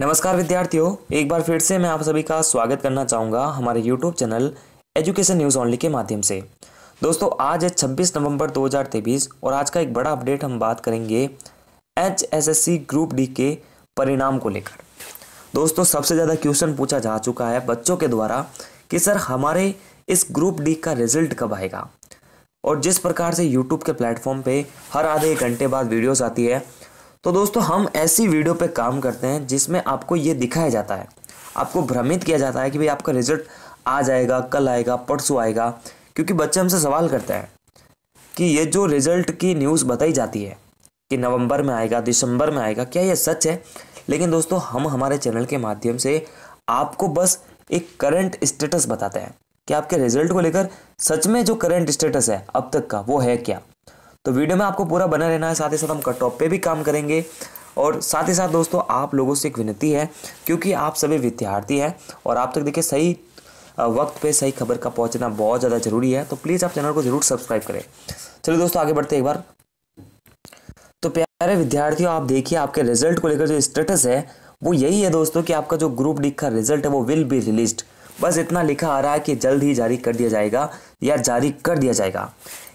नमस्कार विद्यार्थियों एक बार फिर से मैं आप सभी का स्वागत करना चाहूँगा हमारे YouTube channel education news only के माध्यम से दोस्तों आज है छब्बीस नवंबर दो और आज का एक बड़ा अपडेट हम बात करेंगे H S S C group D के परिणाम को लेकर दोस्तों सबसे ज़्यादा क्वेश्चन पूछा जा चुका है बच्चों के द्वारा कि सर हमारे इस ग्रुप डी का रिजल्ट कब आएगा और जिस प्रकार से यूट्यूब के प्लेटफॉर्म पे हर आधे एक घंटे बाद वीडियोस आती है तो दोस्तों हम ऐसी वीडियो पे काम करते हैं जिसमें आपको ये दिखाया जाता है आपको भ्रमित किया जाता है कि भाई आपका रिजल्ट आ जाएगा कल आएगा परसों आएगा क्योंकि बच्चे हमसे सवाल करते हैं कि ये जो रिजल्ट की न्यूज़ बताई जाती है कि नवंबर में आएगा दिसंबर में आएगा क्या ये सच है लेकिन दोस्तों हम हमारे चैनल के माध्यम से आपको बस एक करंट स्टेटस बताते हैं कि आपके रिजल्ट को लेकर सच में जो करंट स्टेटस है अब तक का वो है क्या तो वीडियो में आपको पूरा बना रहना है साथ ही साथ हम कट पे भी काम करेंगे और साथ ही साथ दोस्तों आप लोगों से एक विनती है क्योंकि आप सभी विद्यार्थी हैं और आप तक देखिए सही वक्त पे सही खबर का पहुंचना बहुत ज़्यादा ज़रूरी है तो प्लीज़ आप चैनल को ज़रूर सब्सक्राइब करें चलिए दोस्तों आगे बढ़ते एक बार तो प्यारे विद्यार्थियों आप देखिए आपके रिजल्ट को लेकर जो स्टेटस है वो यही है दोस्तों कि आपका जो ग्रुप डी का रिजल्ट है वो विल बी रिलीज बस इतना लिखा आ रहा है कि जल्द ही जारी कर दिया जाएगा या जारी कर दिया जाएगा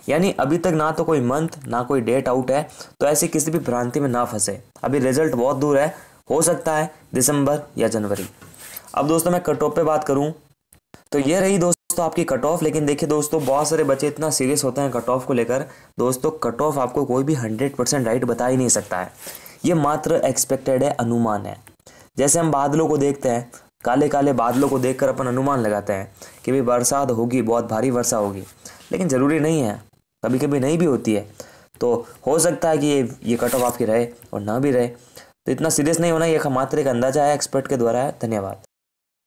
यानी अभी तक ना तो कोई मंथ ना कोई डेट आउट है तो ऐसे किसी भी भ्रांति में ना फंसे अभी रिजल्ट बहुत दूर है हो सकता है दिसंबर या जनवरी अब दोस्तों मैं कट ऑफ पे बात करूं तो ये रही दोस्तों आपकी कट ऑफ लेकिन देखिए दोस्तों बहुत सारे बच्चे इतना सीरियस होते हैं कट ऑफ को लेकर दोस्तों कट ऑफ आपको कोई भी हंड्रेड परसेंट राइट बता ही नहीं सकता है ये मात्र एक्सपेक्टेड है अनुमान है जैसे हम बादलों को देखते हैं काले काले बादलों को देखकर अपन अनुमान लगाते हैं कि भाई बरसात होगी बहुत भारी वर्षा होगी लेकिन ज़रूरी नहीं है कभी कभी नहीं भी होती है तो हो सकता है कि ये ये कट ऑफ आपकी रहे और ना भी रहे तो इतना सीरियस नहीं होना ये मात्र एक अंदाजा है एक्सपर्ट के द्वारा है धन्यवाद